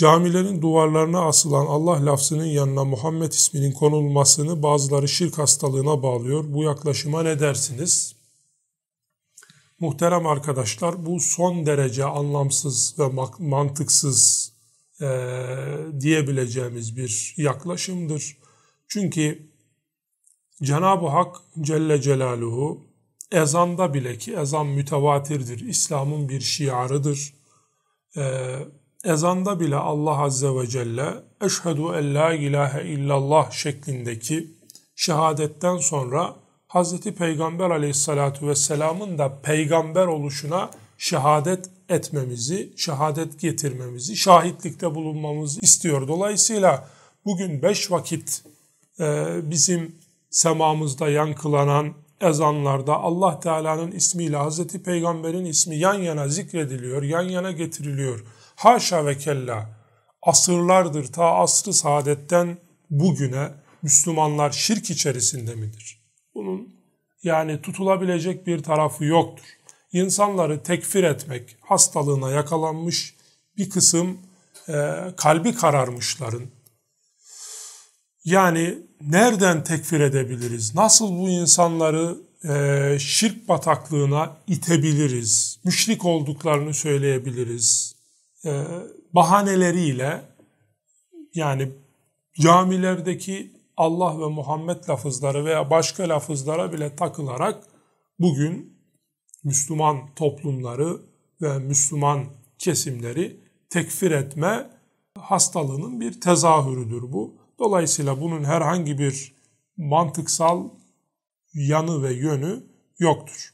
Camilerin duvarlarına asılan Allah lafzının yanına Muhammed isminin konulmasını bazıları şirk hastalığına bağlıyor. Bu yaklaşıma ne dersiniz? Muhterem arkadaşlar bu son derece anlamsız ve mantıksız e, diyebileceğimiz bir yaklaşımdır. Çünkü Cenab-ı Hak Celle Celaluhu ezanda bile ki ezan mütevatirdir, İslam'ın bir şiarıdır. E, ezanda bile Allah Azze ve Celle eşhedü en la ilahe illallah şeklindeki şehadetten sonra Hz. Peygamber aleyhissalatu vesselamın da peygamber oluşuna şehadet etmemizi, şehadet getirmemizi, şahitlikte bulunmamızı istiyor. Dolayısıyla bugün beş vakit e, bizim semamızda yankılanan ezanlarda Allah Teala'nın ismiyle Hazreti Peygamber'in ismi yan yana zikrediliyor, yan yana getiriliyor. Haşa ve kella asırlardır ta asrı saadetten bugüne Müslümanlar şirk içerisinde midir? Bunun yani tutulabilecek bir tarafı yoktur. İnsanları tekfir etmek hastalığına yakalanmış bir kısım e, kalbi kararmışların, yani nereden tekfir edebiliriz? Nasıl bu insanları e, şirk bataklığına itebiliriz? Müşrik olduklarını söyleyebiliriz. E, bahaneleriyle yani camilerdeki Allah ve Muhammed lafızları veya başka lafızlara bile takılarak bugün Müslüman toplumları ve Müslüman kesimleri tekfir etme hastalığının bir tezahürüdür bu. Dolayısıyla bunun herhangi bir mantıksal yanı ve yönü yoktur.